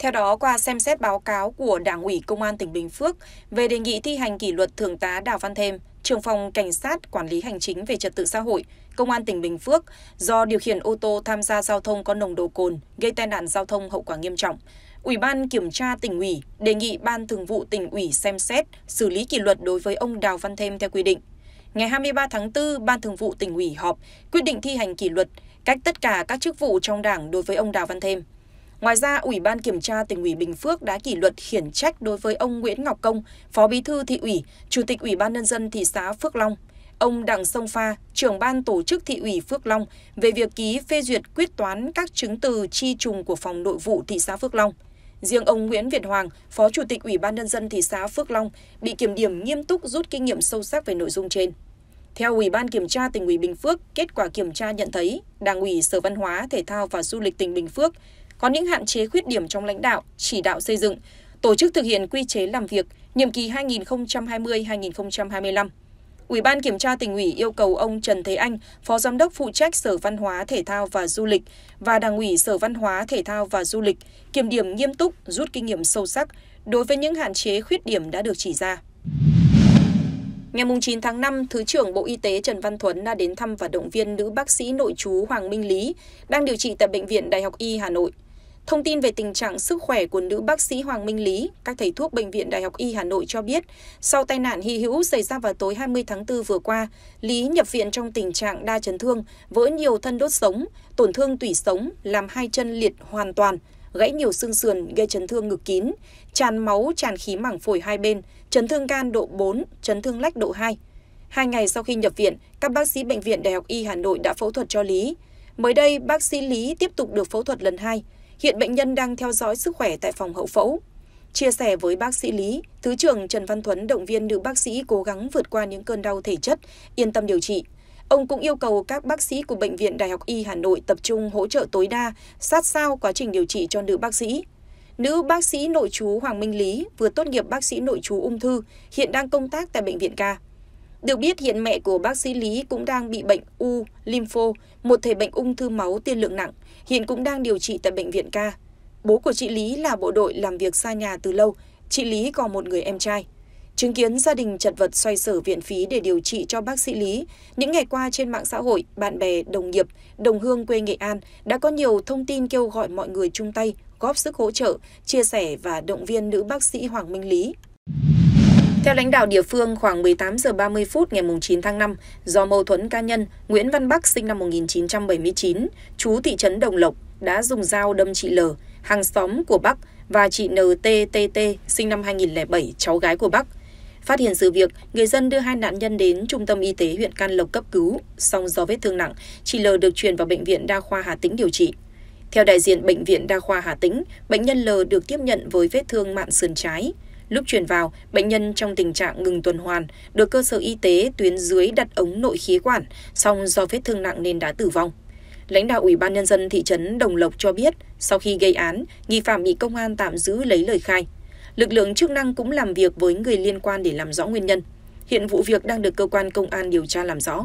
Theo đó, qua xem xét báo cáo của Đảng ủy Công an tỉnh Bình Phước về đề nghị thi hành kỷ luật Thượng tá Đào Văn Thêm, trưởng phòng Cảnh sát Quản lý Hành chính về Trật tự xã hội, Công an tỉnh Bình Phước do điều khiển ô tô tham gia giao thông có nồng độ cồn gây tai nạn giao thông hậu quả nghiêm trọng. Ủy ban kiểm tra tỉnh ủy đề nghị Ban Thường vụ tỉnh ủy xem xét xử lý kỷ luật đối với ông Đào Văn Thêm theo quy định. Ngày 23 tháng 4, Ban Thường vụ tỉnh ủy họp quyết định thi hành kỷ luật cách tất cả các chức vụ trong Đảng đối với ông Đào Văn Thêm. Ngoài ra, Ủy ban Kiểm tra tỉnh ủy Bình Phước đã kỷ luật khiển trách đối với ông Nguyễn Ngọc Công, Phó Bí thư thị ủy, Chủ tịch Ủy ban Nhân dân thị xã Phước Long, ông Đặng Sông Pha, trưởng ban tổ chức thị ủy Phước Long về việc ký phê duyệt quyết toán các chứng từ chi trùng của phòng nội vụ thị xã Phước Long. Riêng ông Nguyễn Việt Hoàng, Phó Chủ tịch Ủy ban Nhân dân thị xã Phước Long, bị kiểm điểm nghiêm túc rút kinh nghiệm sâu sắc về nội dung trên. Theo Ủy ban Kiểm tra tỉnh ủy Bình Phước, kết quả kiểm tra nhận thấy Đảng ủy Sở Văn hóa, Thể thao và Du lịch tỉnh Bình Phước có những hạn chế khuyết điểm trong lãnh đạo, chỉ đạo xây dựng, tổ chức thực hiện quy chế làm việc nhiệm kỳ 2020-2025. Ủy ban kiểm tra tỉnh ủy yêu cầu ông Trần Thế Anh, Phó Giám đốc phụ trách Sở Văn hóa Thể thao và Du lịch và Đảng ủy Sở Văn hóa Thể thao và Du lịch kiểm điểm nghiêm túc, rút kinh nghiệm sâu sắc đối với những hạn chế khuyết điểm đã được chỉ ra. Ngày 9 tháng 5, Thứ trưởng Bộ Y tế Trần Văn Thuấn đã đến thăm và động viên nữ bác sĩ nội chú Hoàng Minh Lý đang điều trị tại Bệnh viện Đại học Y Hà Nội. Thông tin về tình trạng sức khỏe của nữ bác sĩ Hoàng Minh Lý, các thầy thuốc Bệnh viện Đại học Y Hà Nội cho biết, sau tai nạn hy hữu xảy ra vào tối 20 tháng 4 vừa qua, Lý nhập viện trong tình trạng đa chấn thương, vỡ nhiều thân đốt sống, tổn thương tủy sống, làm hai chân liệt hoàn toàn, gãy nhiều xương sườn gây chấn thương ngực kín, tràn máu, tràn khí mảng phổi hai bên, chấn thương gan độ 4, chấn thương lách độ 2. Hai ngày sau khi nhập viện, các bác sĩ Bệnh viện Đại học Y Hà Nội đã phẫu thuật cho Lý. Mới đây, bác sĩ Lý tiếp tục được phẫu thuật lần hai, Hiện bệnh nhân đang theo dõi sức khỏe tại phòng hậu phẫu. Chia sẻ với bác sĩ Lý, Thứ trưởng Trần Văn Thuấn động viên nữ bác sĩ cố gắng vượt qua những cơn đau thể chất, yên tâm điều trị. Ông cũng yêu cầu các bác sĩ của Bệnh viện Đại học Y Hà Nội tập trung hỗ trợ tối đa, sát sao quá trình điều trị cho nữ bác sĩ. Nữ bác sĩ nội chú Hoàng Minh Lý vừa tốt nghiệp bác sĩ nội chú ung thư, hiện đang công tác tại Bệnh viện ca. Được biết hiện mẹ của bác sĩ Lý cũng đang bị bệnh u lympho, một thể bệnh ung thư máu tiên lượng nặng, hiện cũng đang điều trị tại bệnh viện ca. Bố của chị Lý là bộ đội làm việc xa nhà từ lâu, chị Lý còn một người em trai. Chứng kiến gia đình chật vật xoay sở viện phí để điều trị cho bác sĩ Lý, những ngày qua trên mạng xã hội, bạn bè, đồng nghiệp, đồng hương quê Nghệ An đã có nhiều thông tin kêu gọi mọi người chung tay, góp sức hỗ trợ, chia sẻ và động viên nữ bác sĩ Hoàng Minh Lý theo lãnh đạo địa phương, khoảng 18 giờ 30 phút ngày 9 tháng 5, do mâu thuẫn cá nhân, Nguyễn Văn Bắc sinh năm 1979, chú thị trấn Đồng Lộc, đã dùng dao đâm chị L, hàng xóm của Bắc và chị NTTT sinh năm 2007, cháu gái của Bắc. Phát hiện sự việc, người dân đưa hai nạn nhân đến trung tâm y tế huyện Can Lộc cấp cứu, song do vết thương nặng, chị L được chuyển vào bệnh viện đa khoa Hà Tĩnh điều trị. Theo đại diện bệnh viện đa khoa Hà Tĩnh, bệnh nhân L được tiếp nhận với vết thương mạn sườn trái. Lúc chuyển vào, bệnh nhân trong tình trạng ngừng tuần hoàn, được cơ sở y tế tuyến dưới đặt ống nội khí quản, song do vết thương nặng nên đã tử vong. Lãnh đạo Ủy ban Nhân dân thị trấn Đồng Lộc cho biết, sau khi gây án, nghi phạm bị công an tạm giữ lấy lời khai. Lực lượng chức năng cũng làm việc với người liên quan để làm rõ nguyên nhân. Hiện vụ việc đang được cơ quan công an điều tra làm rõ.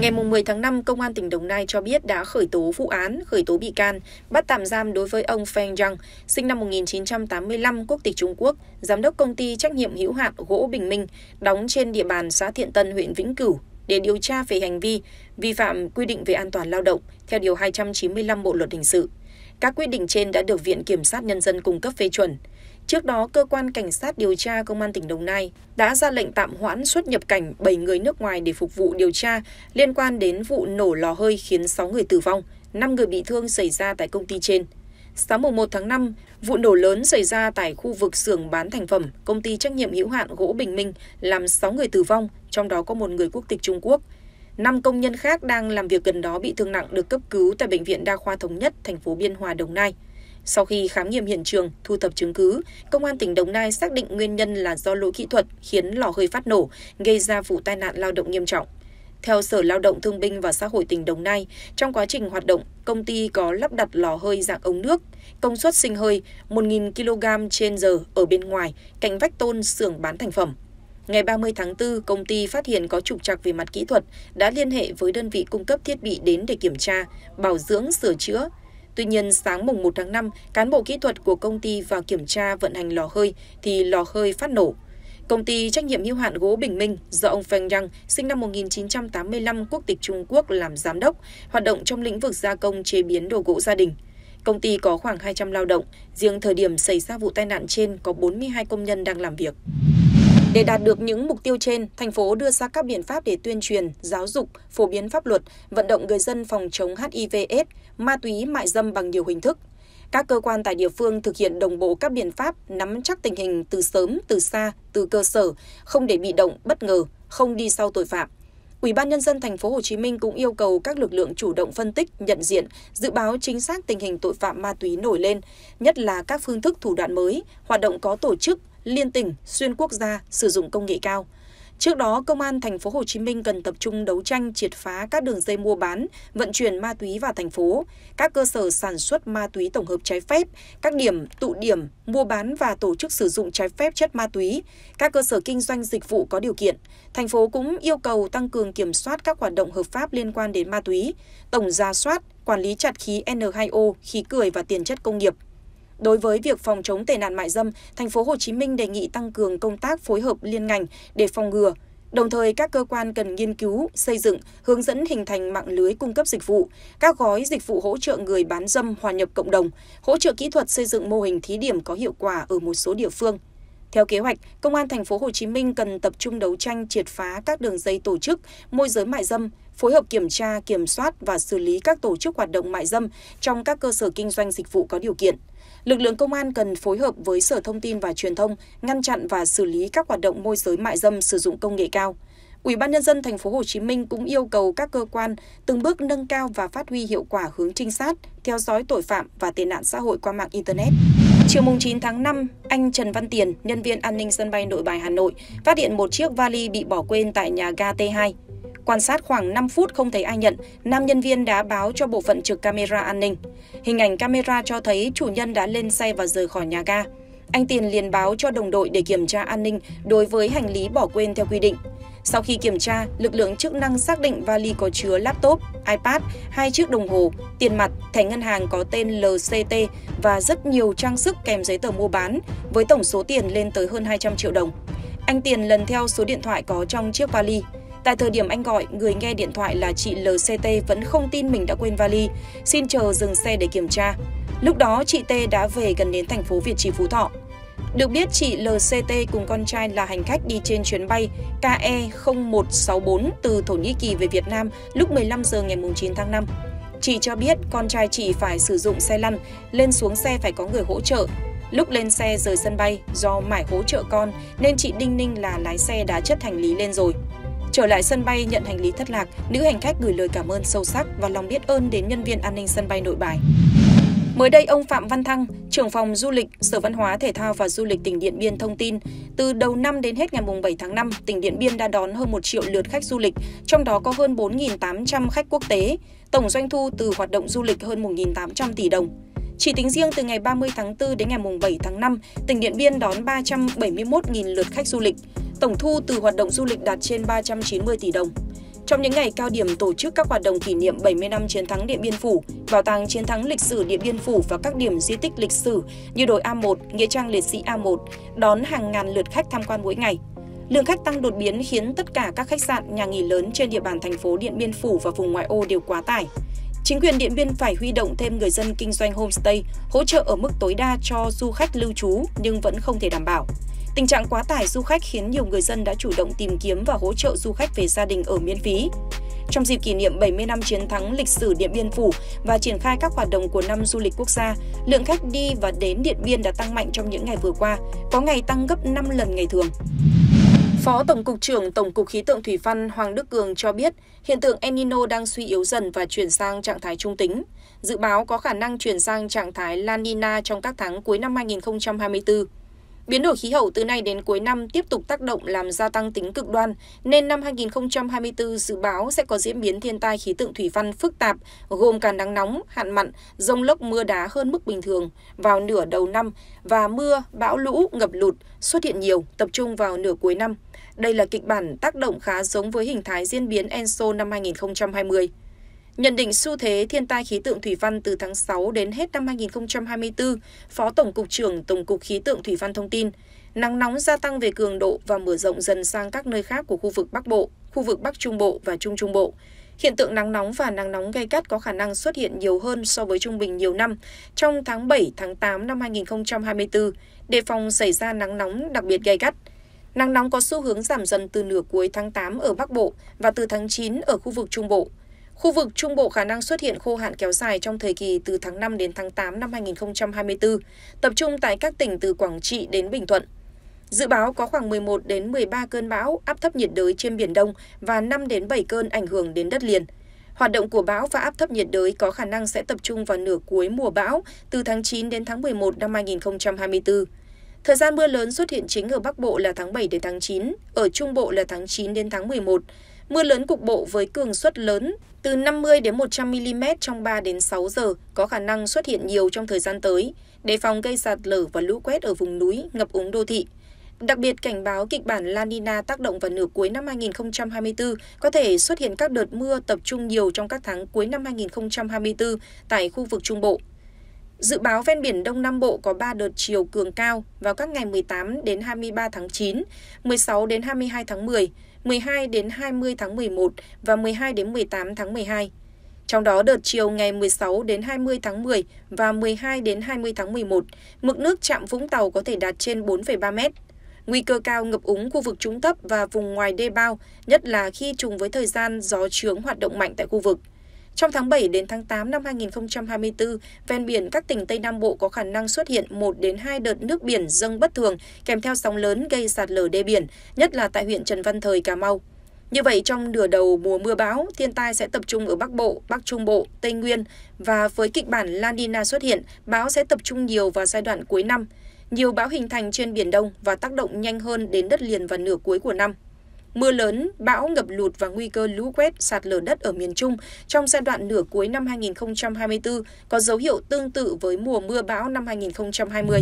Ngày 10 tháng 5, Công an tỉnh Đồng Nai cho biết đã khởi tố vụ án, khởi tố bị can, bắt tạm giam đối với ông Feng Zhang, sinh năm 1985, quốc tịch Trung Quốc, giám đốc công ty trách nhiệm hữu hạn gỗ Bình Minh, đóng trên địa bàn xã Thiện Tân, huyện Vĩnh Cửu, để điều tra về hành vi vi phạm quy định về an toàn lao động theo Điều 295 Bộ Luật Hình sự. Các quyết định trên đã được Viện Kiểm sát Nhân dân cung cấp phê chuẩn. Trước đó, cơ quan cảnh sát điều tra công an tỉnh Đồng Nai đã ra lệnh tạm hoãn xuất nhập cảnh bảy người nước ngoài để phục vụ điều tra liên quan đến vụ nổ lò hơi khiến sáu người tử vong, năm người bị thương xảy ra tại công ty trên. Sáng 1 tháng 5, vụ nổ lớn xảy ra tại khu vực xưởng bán thành phẩm, công ty trách nhiệm hữu hạn gỗ Bình Minh làm sáu người tử vong, trong đó có một người quốc tịch Trung Quốc. Năm công nhân khác đang làm việc gần đó bị thương nặng được cấp cứu tại bệnh viện đa khoa thống nhất thành phố Biên Hòa Đồng Nai. Sau khi khám nghiệm hiện trường, thu thập chứng cứ, công an tỉnh Đồng Nai xác định nguyên nhân là do lỗi kỹ thuật khiến lò hơi phát nổ, gây ra vụ tai nạn lao động nghiêm trọng. Theo Sở Lao động Thương binh và Xã hội tỉnh Đồng Nai, trong quá trình hoạt động, công ty có lắp đặt lò hơi dạng ống nước, công suất sinh hơi 1.000 kg trên giờ ở bên ngoài, cạnh vách tôn xưởng bán thành phẩm. Ngày 30 tháng 4, công ty phát hiện có trục trặc về mặt kỹ thuật, đã liên hệ với đơn vị cung cấp thiết bị đến để kiểm tra, bảo dưỡng, sửa chữa, Tuy nhiên, sáng mùng 1 tháng 5, cán bộ kỹ thuật của công ty vào kiểm tra vận hành lò hơi thì lò hơi phát nổ. Công ty trách nhiệm hữu hạn gỗ Bình Minh do ông Feng Yang, sinh năm 1985, quốc tịch Trung Quốc làm giám đốc, hoạt động trong lĩnh vực gia công chế biến đồ gỗ gia đình. Công ty có khoảng 200 lao động, riêng thời điểm xảy ra vụ tai nạn trên có 42 công nhân đang làm việc để đạt được những mục tiêu trên thành phố đưa ra các biện pháp để tuyên truyền giáo dục phổ biến pháp luật vận động người dân phòng chống hiv aids ma túy mại dâm bằng nhiều hình thức các cơ quan tại địa phương thực hiện đồng bộ các biện pháp nắm chắc tình hình từ sớm từ xa từ cơ sở không để bị động bất ngờ không đi sau tội phạm Ủy ban nhân dân thành phố Hồ Chí Minh cũng yêu cầu các lực lượng chủ động phân tích, nhận diện, dự báo chính xác tình hình tội phạm ma túy nổi lên, nhất là các phương thức thủ đoạn mới, hoạt động có tổ chức, liên tỉnh, xuyên quốc gia, sử dụng công nghệ cao. Trước đó, công an thành phố Hồ Chí Minh cần tập trung đấu tranh triệt phá các đường dây mua bán, vận chuyển ma túy vào thành phố, các cơ sở sản xuất ma túy tổng hợp trái phép, các điểm tụ điểm mua bán và tổ chức sử dụng trái phép chất ma túy, các cơ sở kinh doanh dịch vụ có điều kiện. Thành phố cũng yêu cầu tăng cường kiểm soát các hoạt động hợp pháp liên quan đến ma túy, tổng ra soát, quản lý chặt khí N2O, khí cười và tiền chất công nghiệp Đối với việc phòng chống tệ nạn mại dâm, thành phố Hồ Chí Minh đề nghị tăng cường công tác phối hợp liên ngành để phòng ngừa. Đồng thời các cơ quan cần nghiên cứu, xây dựng, hướng dẫn hình thành mạng lưới cung cấp dịch vụ, các gói dịch vụ hỗ trợ người bán dâm hòa nhập cộng đồng, hỗ trợ kỹ thuật xây dựng mô hình thí điểm có hiệu quả ở một số địa phương. Theo kế hoạch, Công an thành phố Hồ Chí Minh cần tập trung đấu tranh triệt phá các đường dây tổ chức môi giới mại dâm, phối hợp kiểm tra, kiểm soát và xử lý các tổ chức hoạt động mại dâm trong các cơ sở kinh doanh dịch vụ có điều kiện lực lượng công an cần phối hợp với sở thông tin và truyền thông ngăn chặn và xử lý các hoạt động môi giới mại dâm sử dụng công nghệ cao. Ủy ban nhân dân thành phố Hồ Chí Minh cũng yêu cầu các cơ quan từng bước nâng cao và phát huy hiệu quả hướng trinh sát, theo dõi tội phạm và tệ nạn xã hội qua mạng internet. Chiều 9 tháng 5, anh Trần Văn Tiền, nhân viên an ninh sân bay Nội Bài Hà Nội, phát hiện một chiếc vali bị bỏ quên tại nhà ga T2. Quan sát khoảng 5 phút không thấy ai nhận, nam nhân viên đã báo cho bộ phận trực camera an ninh. Hình ảnh camera cho thấy chủ nhân đã lên xe và rời khỏi nhà ga. Anh Tiền liền báo cho đồng đội để kiểm tra an ninh đối với hành lý bỏ quên theo quy định. Sau khi kiểm tra, lực lượng chức năng xác định vali có chứa laptop, iPad, hai chiếc đồng hồ, tiền mặt, thẻ ngân hàng có tên LCT và rất nhiều trang sức kèm giấy tờ mua bán với tổng số tiền lên tới hơn 200 triệu đồng. Anh Tiền lần theo số điện thoại có trong chiếc vali. Tại thời điểm anh gọi, người nghe điện thoại là chị LCT vẫn không tin mình đã quên vali, xin chờ dừng xe để kiểm tra. Lúc đó chị T đã về gần đến thành phố Việt Trì Phú Thọ. Được biết chị LCT cùng con trai là hành khách đi trên chuyến bay KE 0164 từ Thổ Nhĩ Kỳ về Việt Nam lúc 15 giờ ngày 9 tháng 5. Chị cho biết con trai chị phải sử dụng xe lăn, lên xuống xe phải có người hỗ trợ. Lúc lên xe rời sân bay, do mải hỗ trợ con nên chị Đinh Ninh là lái xe đã chất hành lý lên rồi. Trở lại sân bay nhận hành lý thất lạc, nữ hành khách gửi lời cảm ơn sâu sắc và lòng biết ơn đến nhân viên an ninh sân bay Nội Bài. Mới đây, ông Phạm Văn Thăng, trưởng phòng du lịch, Sở Văn hóa Thể thao và Du lịch tỉnh Điện Biên thông tin, từ đầu năm đến hết ngày 7 tháng 5, tỉnh Điện Biên đã đón hơn 1 triệu lượt khách du lịch, trong đó có hơn 4.800 khách quốc tế, tổng doanh thu từ hoạt động du lịch hơn 1.800 tỷ đồng. Chỉ tính riêng từ ngày 30 tháng 4 đến ngày 7 tháng 5, tỉnh Điện Biên đón 371.000 lượt khách du lịch. Tổng thu từ hoạt động du lịch đạt trên 390 tỷ đồng. Trong những ngày cao điểm tổ chức các hoạt động kỷ niệm 70 năm chiến thắng Điện Biên Phủ, Bảo tàng Chiến thắng Lịch sử Điện Biên Phủ và các điểm di tích lịch sử như đồi A1, Nghĩa trang Liệt sĩ A1 đón hàng ngàn lượt khách tham quan mỗi ngày. Lượng khách tăng đột biến khiến tất cả các khách sạn, nhà nghỉ lớn trên địa bàn thành phố Điện Biên Phủ và vùng ngoại ô đều quá tải. Chính quyền Điện Biên phải huy động thêm người dân kinh doanh homestay, hỗ trợ ở mức tối đa cho du khách lưu trú nhưng vẫn không thể đảm bảo. Tình trạng quá tải du khách khiến nhiều người dân đã chủ động tìm kiếm và hỗ trợ du khách về gia đình ở miễn phí. Trong dịp kỷ niệm 70 năm chiến thắng lịch sử Điện Biên Phủ và triển khai các hoạt động của năm du lịch quốc gia, lượng khách đi và đến Điện Biên đã tăng mạnh trong những ngày vừa qua, có ngày tăng gấp 5 lần ngày thường. Phó Tổng cục trưởng Tổng cục Khí tượng Thủy văn Hoàng Đức Cường cho biết, hiện tượng El Nino đang suy yếu dần và chuyển sang trạng thái trung tính. Dự báo có khả năng chuyển sang trạng thái La Nina trong các tháng cuối năm 2024. Biến đổi khí hậu từ nay đến cuối năm tiếp tục tác động làm gia tăng tính cực đoan, nên năm 2024 dự báo sẽ có diễn biến thiên tai khí tượng thủy văn phức tạp, gồm cả nắng nóng, hạn mặn, rông lốc mưa đá hơn mức bình thường vào nửa đầu năm và mưa, bão lũ, ngập lụt xuất hiện nhiều, tập trung vào nửa cuối năm. Đây là kịch bản tác động khá giống với hình thái diễn biến Enso năm 2020. Nhận định xu thế thiên tai khí tượng thủy văn từ tháng 6 đến hết năm 2024, Phó Tổng cục trưởng Tổng cục Khí tượng Thủy văn thông tin, nắng nóng gia tăng về cường độ và mở rộng dần sang các nơi khác của khu vực Bắc Bộ, khu vực Bắc Trung Bộ và Trung Trung Bộ. Hiện tượng nắng nóng và nắng nóng gay gắt có khả năng xuất hiện nhiều hơn so với trung bình nhiều năm trong tháng 7, tháng 8 năm 2024, đề phòng xảy ra nắng nóng đặc biệt gay gắt. Nắng nóng có xu hướng giảm dần từ nửa cuối tháng 8 ở Bắc Bộ và từ tháng 9 ở khu vực Trung Bộ. Khu vực Trung Bộ khả năng xuất hiện khô hạn kéo dài trong thời kỳ từ tháng 5 đến tháng 8 năm 2024, tập trung tại các tỉnh từ Quảng Trị đến Bình Thuận. Dự báo có khoảng 11 đến 13 cơn bão áp thấp nhiệt đới trên biển Đông và 5 đến 7 cơn ảnh hưởng đến đất liền. Hoạt động của bão và áp thấp nhiệt đới có khả năng sẽ tập trung vào nửa cuối mùa bão từ tháng 9 đến tháng 11 năm 2024. Thời gian mưa lớn xuất hiện chính ở Bắc Bộ là tháng 7 đến tháng 9, ở Trung Bộ là tháng 9 đến tháng 11, mưa lớn cục bộ với cường suất lớn từ 50 đến 100 mm trong 3 đến 6 giờ có khả năng xuất hiện nhiều trong thời gian tới, đề phòng gây sạt lở và lũ quét ở vùng núi, ngập úng đô thị. Đặc biệt cảnh báo kịch bản La Nina tác động vào nửa cuối năm 2024 có thể xuất hiện các đợt mưa tập trung nhiều trong các tháng cuối năm 2024 tại khu vực Trung Bộ. Dự báo ven biển Đông Nam Bộ có 3 đợt chiều cường cao vào các ngày 18 đến 23 tháng 9, 16 đến 22 tháng 10, 12 đến 20 tháng 11 và 12 đến 18 tháng 12. Trong đó đợt chiều ngày 16 đến 20 tháng 10 và 12 đến 20 tháng 11, mực nước chạm Vũng Tàu có thể đạt trên 4,3 mét. Nguy cơ cao ngập úng khu vực trũng thấp và vùng ngoài đê bao, nhất là khi trùng với thời gian gió trướng hoạt động mạnh tại khu vực. Trong tháng 7 đến tháng 8 năm 2024, ven biển các tỉnh Tây Nam Bộ có khả năng xuất hiện 1 đến 2 đợt nước biển dâng bất thường kèm theo sóng lớn gây sạt lở đê biển, nhất là tại huyện Trần Văn Thời, Cà Mau. Như vậy, trong nửa đầu mùa mưa bão, thiên tai sẽ tập trung ở Bắc Bộ, Bắc Trung Bộ, Tây Nguyên và với kịch bản La Nina xuất hiện, bão sẽ tập trung nhiều vào giai đoạn cuối năm. Nhiều bão hình thành trên Biển Đông và tác động nhanh hơn đến đất liền vào nửa cuối của năm mưa lớn, bão ngập lụt và nguy cơ lũ quét sạt lở đất ở miền Trung trong giai đoạn nửa cuối năm 2024 có dấu hiệu tương tự với mùa mưa bão năm 2020.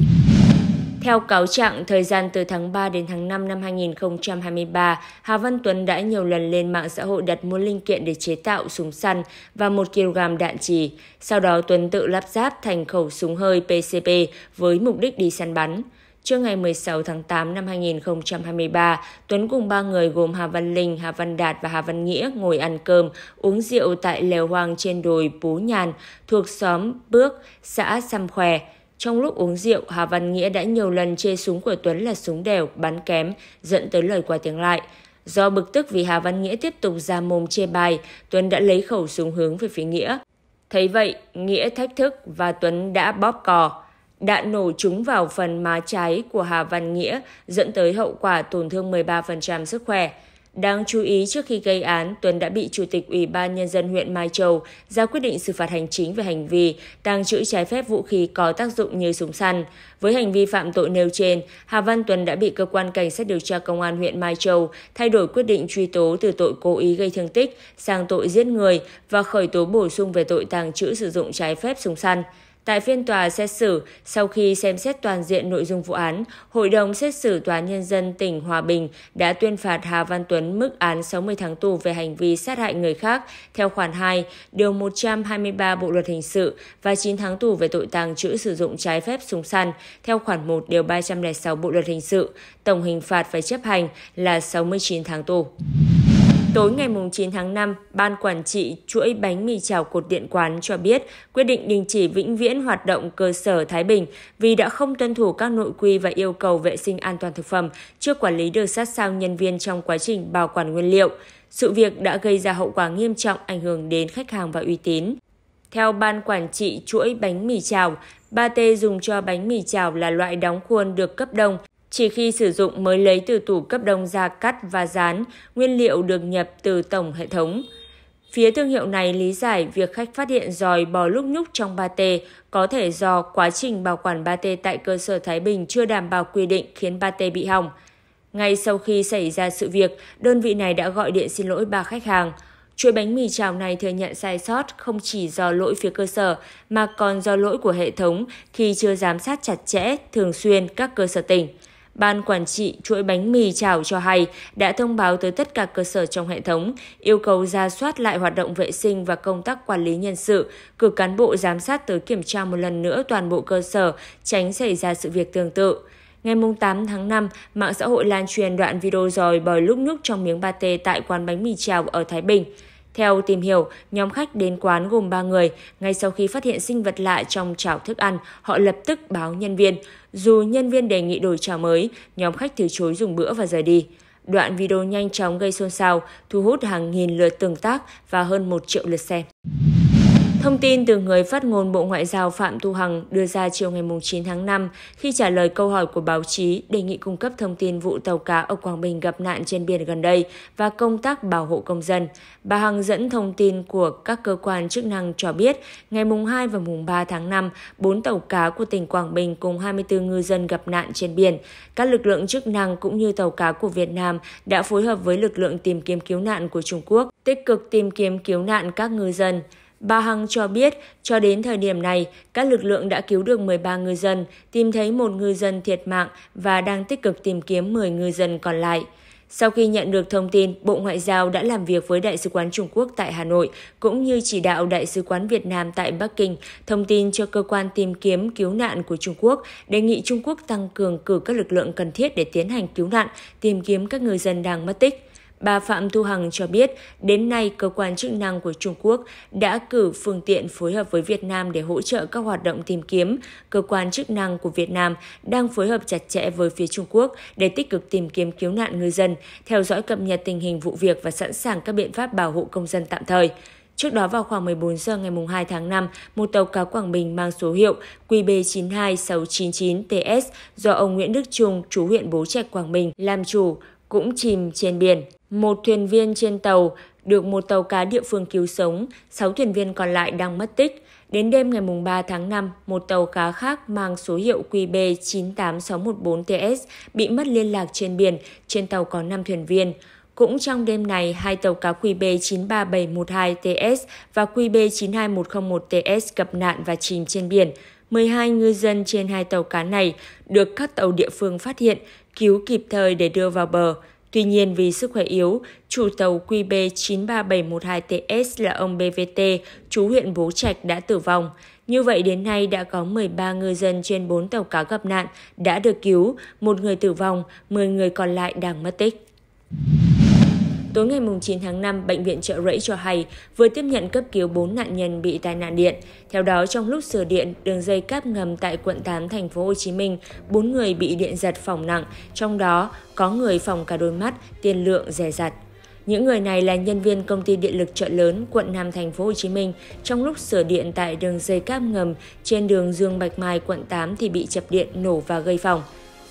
Theo cáo trạng, thời gian từ tháng 3 đến tháng 5 năm 2023, Hà Văn Tuấn đã nhiều lần lên mạng xã hội đặt mua linh kiện để chế tạo súng săn và 1 kg đạn trì. Sau đó Tuấn tự lắp ráp thành khẩu súng hơi PCP với mục đích đi săn bắn. Trước ngày 16 tháng 8 năm 2023, Tuấn cùng ba người gồm Hà Văn Linh, Hà Văn Đạt và Hà Văn Nghĩa ngồi ăn cơm, uống rượu tại lều hoang trên đồi Pú Nhàn thuộc xóm Bước, xã Sam Khoe. Trong lúc uống rượu, Hà Văn Nghĩa đã nhiều lần chê súng của Tuấn là súng đèo, bắn kém, dẫn tới lời qua tiếng lại. Do bực tức vì Hà Văn Nghĩa tiếp tục ra mồm chê bài, Tuấn đã lấy khẩu súng hướng về phía Nghĩa. Thấy vậy, Nghĩa thách thức và Tuấn đã bóp cò. Đạn nổ trúng vào phần má trái của Hà Văn Nghĩa dẫn tới hậu quả tổn thương 13% sức khỏe. Đáng chú ý trước khi gây án, Tuấn đã bị Chủ tịch Ủy ban Nhân dân huyện Mai Châu ra quyết định xử phạt hành chính về hành vi tàng trữ trái phép vũ khí có tác dụng như súng săn. Với hành vi phạm tội nêu trên, Hà Văn Tuấn đã bị Cơ quan Cảnh sát điều tra Công an huyện Mai Châu thay đổi quyết định truy tố từ tội cố ý gây thương tích sang tội giết người và khởi tố bổ sung về tội tàng trữ sử dụng trái phép súng săn. Tại phiên tòa xét xử, sau khi xem xét toàn diện nội dung vụ án, Hội đồng xét xử Tòa Nhân dân tỉnh Hòa Bình đã tuyên phạt Hà Văn Tuấn mức án 60 tháng tù về hành vi sát hại người khác theo khoản 2, điều 123 Bộ Luật Hình sự và 9 tháng tù về tội tàng trữ sử dụng trái phép súng săn theo khoản 1, điều 306 Bộ Luật Hình sự. Tổng hình phạt phải chấp hành là 69 tháng tù. Tối ngày 9 tháng 5, Ban Quản trị chuỗi bánh mì chảo cột điện quán cho biết quyết định đình chỉ vĩnh viễn hoạt động cơ sở Thái Bình vì đã không tuân thủ các nội quy và yêu cầu vệ sinh an toàn thực phẩm, chưa quản lý được sát sao nhân viên trong quá trình bảo quản nguyên liệu. Sự việc đã gây ra hậu quả nghiêm trọng ảnh hưởng đến khách hàng và uy tín. Theo Ban Quản trị chuỗi bánh mì chảo, ba t dùng cho bánh mì chảo là loại đóng khuôn được cấp đông, chỉ khi sử dụng mới lấy từ tủ cấp đông ra cắt và dán, nguyên liệu được nhập từ tổng hệ thống. Phía thương hiệu này lý giải việc khách phát hiện dòi bò lúc nhúc trong ba tê có thể do quá trình bảo quản ba tê tại cơ sở Thái Bình chưa đảm bảo quy định khiến ba tê bị hỏng. Ngay sau khi xảy ra sự việc, đơn vị này đã gọi điện xin lỗi ba khách hàng. Chuỗi bánh mì chảo này thừa nhận sai sót không chỉ do lỗi phía cơ sở mà còn do lỗi của hệ thống khi chưa giám sát chặt chẽ thường xuyên các cơ sở tỉnh. Ban quản trị chuỗi bánh mì chảo cho hay đã thông báo tới tất cả cơ sở trong hệ thống, yêu cầu ra soát lại hoạt động vệ sinh và công tác quản lý nhân sự, cử cán bộ giám sát tới kiểm tra một lần nữa toàn bộ cơ sở, tránh xảy ra sự việc tương tự. Ngày 8 tháng 5, mạng xã hội lan truyền đoạn video dòi bòi lúc nước trong miếng pate tại quán bánh mì chảo ở Thái Bình. Theo tìm hiểu, nhóm khách đến quán gồm 3 người. Ngay sau khi phát hiện sinh vật lạ trong chảo thức ăn, họ lập tức báo nhân viên. Dù nhân viên đề nghị đổi chảo mới, nhóm khách từ chối dùng bữa và rời đi. Đoạn video nhanh chóng gây xôn xao, thu hút hàng nghìn lượt tương tác và hơn 1 triệu lượt xem. Thông tin từ người phát ngôn Bộ Ngoại giao Phạm Thu Hằng đưa ra chiều ngày 9 tháng 5 khi trả lời câu hỏi của báo chí đề nghị cung cấp thông tin vụ tàu cá ở Quảng Bình gặp nạn trên biển gần đây và công tác bảo hộ công dân. Bà Hằng dẫn thông tin của các cơ quan chức năng cho biết, ngày mùng 2 và mùng 3 tháng 5, 4 tàu cá của tỉnh Quảng Bình cùng 24 ngư dân gặp nạn trên biển. Các lực lượng chức năng cũng như tàu cá của Việt Nam đã phối hợp với lực lượng tìm kiếm cứu nạn của Trung Quốc, tích cực tìm kiếm cứu nạn các ngư dân. Bà Hằng cho biết, cho đến thời điểm này, các lực lượng đã cứu được 13 ngư dân, tìm thấy một ngư dân thiệt mạng và đang tích cực tìm kiếm 10 ngư dân còn lại. Sau khi nhận được thông tin, Bộ Ngoại giao đã làm việc với Đại sứ quán Trung Quốc tại Hà Nội, cũng như chỉ đạo Đại sứ quán Việt Nam tại Bắc Kinh thông tin cho cơ quan tìm kiếm cứu nạn của Trung Quốc, đề nghị Trung Quốc tăng cường cử các lực lượng cần thiết để tiến hành cứu nạn, tìm kiếm các người dân đang mất tích. Bà Phạm Thu Hằng cho biết, đến nay cơ quan chức năng của Trung Quốc đã cử phương tiện phối hợp với Việt Nam để hỗ trợ các hoạt động tìm kiếm. Cơ quan chức năng của Việt Nam đang phối hợp chặt chẽ với phía Trung Quốc để tích cực tìm kiếm cứu nạn ngư dân, theo dõi cập nhật tình hình vụ việc và sẵn sàng các biện pháp bảo hộ công dân tạm thời. Trước đó vào khoảng 14 giờ ngày 2 tháng 5, một tàu cá Quảng Bình mang số hiệu QB92699TS do ông Nguyễn Đức Trung, chú huyện Bố Trạch Quảng Bình, làm chủ, cũng chìm trên biển một thuyền viên trên tàu được một tàu cá địa phương cứu sống, 6 thuyền viên còn lại đang mất tích. Đến đêm ngày 3 tháng 5, một tàu cá khác mang số hiệu QB 98614TS bị mất liên lạc trên biển, trên tàu có 5 thuyền viên. Cũng trong đêm này, hai tàu cá QB 93712TS và QB 92101TS gặp nạn và chìm trên biển. 12 ngư dân trên hai tàu cá này được các tàu địa phương phát hiện, cứu kịp thời để đưa vào bờ. Tuy nhiên vì sức khỏe yếu, chủ tàu QB93712TS là ông BVT, chú huyện Bố Trạch đã tử vong. Như vậy đến nay đã có 13 ngư dân trên 4 tàu cá gặp nạn đã được cứu, một người tử vong, 10 người còn lại đang mất tích. Tối ngày 9 tháng 5, Bệnh viện Trợ Rẫy cho hay vừa tiếp nhận cấp cứu 4 nạn nhân bị tai nạn điện. Theo đó, trong lúc sửa điện, đường dây cáp ngầm tại quận 8 thành phố Hồ Chí Minh, 4 người bị điện giật phỏng nặng, trong đó có người phỏng cả đôi mắt, tiền lượng rẻ rặt. Những người này là nhân viên công ty điện lực chợ lớn quận Nam thành phố Hồ Chí Minh trong lúc sửa điện tại đường dây cáp ngầm trên đường Dương Bạch Mai quận 8 thì bị chập điện nổ và gây phỏng.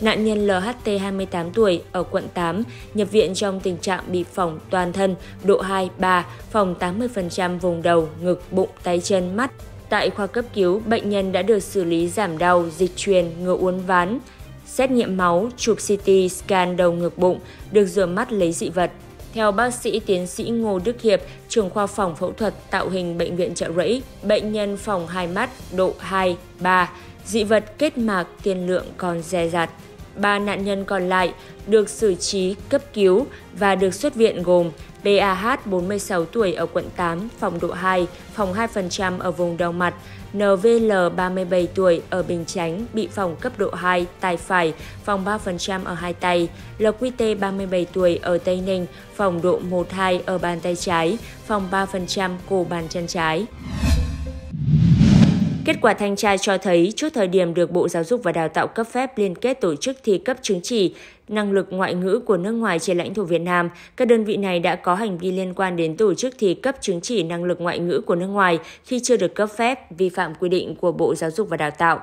Nạn nhân LHT 28 tuổi ở quận 8 nhập viện trong tình trạng bị phỏng toàn thân độ 2, 3, phòng 80% vùng đầu, ngực, bụng, tay chân, mắt. Tại khoa cấp cứu, bệnh nhân đã được xử lý giảm đau, dịch truyền, ngừa uốn ván, xét nghiệm máu, chụp CT, scan đầu ngực bụng, được rửa mắt lấy dị vật. Theo bác sĩ tiến sĩ Ngô Đức Hiệp, trưởng khoa phòng phẫu thuật tạo hình Bệnh viện Trợ Rẫy, bệnh nhân phòng hai mắt độ 2, 3, dị vật kết mạc tiền lượng còn dè dặt ba nạn nhân còn lại được xử trí cấp cứu và được xuất viện gồm PAH 46 tuổi ở quận 8, phòng độ 2, phòng 2% ở vùng đầu mặt, NVL 37 tuổi ở Bình Chánh bị phòng cấp độ 2 tay phải, phòng 3% ở hai tay, LQT 37 tuổi ở Tây Ninh, phòng độ 12 ở bàn tay trái, phòng 3% cổ bàn chân trái. Kết quả thanh tra cho thấy trước thời điểm được Bộ Giáo dục và Đào tạo cấp phép liên kết tổ chức thi cấp chứng chỉ năng lực ngoại ngữ của nước ngoài trên lãnh thổ Việt Nam, các đơn vị này đã có hành vi liên quan đến tổ chức thi cấp chứng chỉ năng lực ngoại ngữ của nước ngoài khi chưa được cấp phép, vi phạm quy định của Bộ Giáo dục và Đào tạo.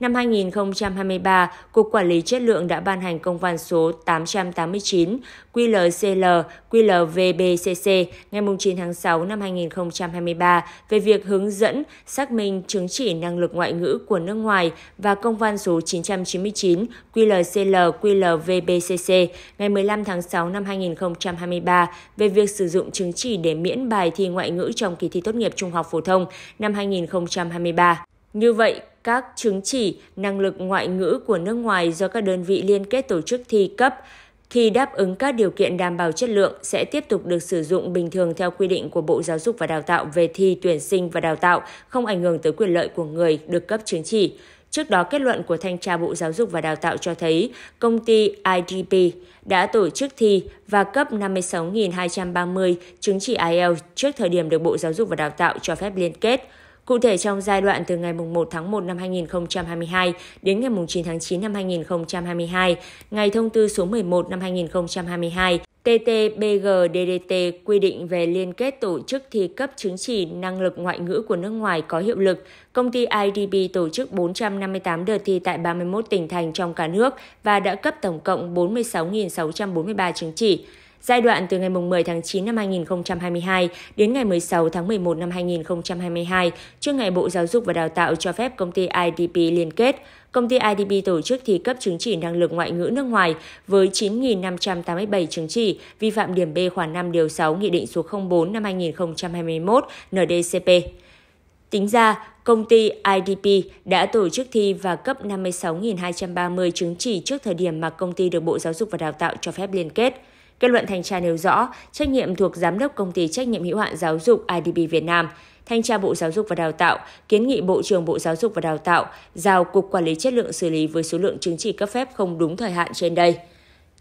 Năm 2023, Cục Quản lý Chất lượng đã ban hành công văn số 889 QLCL QLVBCC ngày 9 tháng 6 năm 2023 về việc hướng dẫn xác minh chứng chỉ năng lực ngoại ngữ của nước ngoài và công văn số 999 QLCL QLVBCC ngày 15 tháng 6 năm 2023 về việc sử dụng chứng chỉ để miễn bài thi ngoại ngữ trong kỳ thi tốt nghiệp trung học phổ thông năm 2023. Như vậy, các chứng chỉ năng lực ngoại ngữ của nước ngoài do các đơn vị liên kết tổ chức thi cấp khi đáp ứng các điều kiện đảm bảo chất lượng sẽ tiếp tục được sử dụng bình thường theo quy định của Bộ Giáo dục và Đào tạo về thi tuyển sinh và đào tạo, không ảnh hưởng tới quyền lợi của người được cấp chứng chỉ. Trước đó, kết luận của Thanh tra Bộ Giáo dục và Đào tạo cho thấy công ty IDP đã tổ chức thi và cấp 56.230 chứng chỉ IELTS trước thời điểm được Bộ Giáo dục và Đào tạo cho phép liên kết. Cụ thể trong giai đoạn từ ngày 1 tháng 1 năm 2022 đến ngày 9 tháng 9 năm 2022, ngày thông tư số 11 năm 2022, TTBGDDT quy định về liên kết tổ chức thi cấp chứng chỉ năng lực ngoại ngữ của nước ngoài có hiệu lực, công ty IDB tổ chức 458 đợt thi tại 31 tỉnh thành trong cả nước và đã cấp tổng cộng 46.643 chứng chỉ giai đoạn từ ngày 10 tháng 9 năm 2022 đến ngày 16 tháng 11 năm 2022, trước ngày Bộ Giáo dục và Đào tạo cho phép công ty IDP liên kết. Công ty IDP tổ chức thi cấp chứng chỉ năng lực ngoại ngữ nước ngoài với 9.587 chứng chỉ vi phạm điểm B khoản 5 điều 6 Nghị định số 04 năm 2021 NDCP. Tính ra, công ty IDP đã tổ chức thi và cấp 56.230 chứng chỉ trước thời điểm mà công ty được Bộ Giáo dục và Đào tạo cho phép liên kết. Kết luận thanh tra nêu rõ, trách nhiệm thuộc giám đốc công ty trách nhiệm hữu hạn giáo dục IDB Việt Nam, thanh tra Bộ Giáo dục và Đào tạo kiến nghị Bộ trưởng Bộ Giáo dục và Đào tạo giao Cục Quản lý chất lượng xử lý với số lượng chứng chỉ cấp phép không đúng thời hạn trên đây.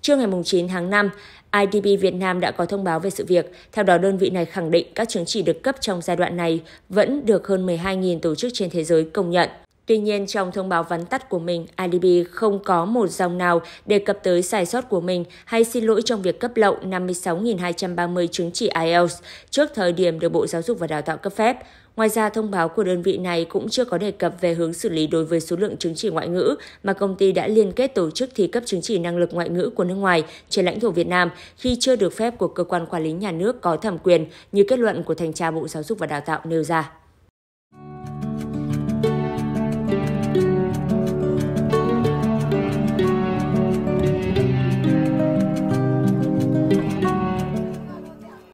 Trưa ngày 9 tháng 5, IDB Việt Nam đã có thông báo về sự việc. Theo đó, đơn vị này khẳng định các chứng chỉ được cấp trong giai đoạn này vẫn được hơn 12.000 tổ chức trên thế giới công nhận. Tuy nhiên, trong thông báo vắn tắt của mình, Alibi không có một dòng nào đề cập tới sai sót của mình hay xin lỗi trong việc cấp lậu 56.230 chứng chỉ IELTS trước thời điểm được Bộ Giáo dục và Đào tạo cấp phép. Ngoài ra, thông báo của đơn vị này cũng chưa có đề cập về hướng xử lý đối với số lượng chứng chỉ ngoại ngữ mà công ty đã liên kết tổ chức thi cấp chứng chỉ năng lực ngoại ngữ của nước ngoài trên lãnh thổ Việt Nam khi chưa được phép của cơ quan quản lý nhà nước có thẩm quyền như kết luận của Thanh tra Bộ Giáo dục và Đào tạo nêu ra.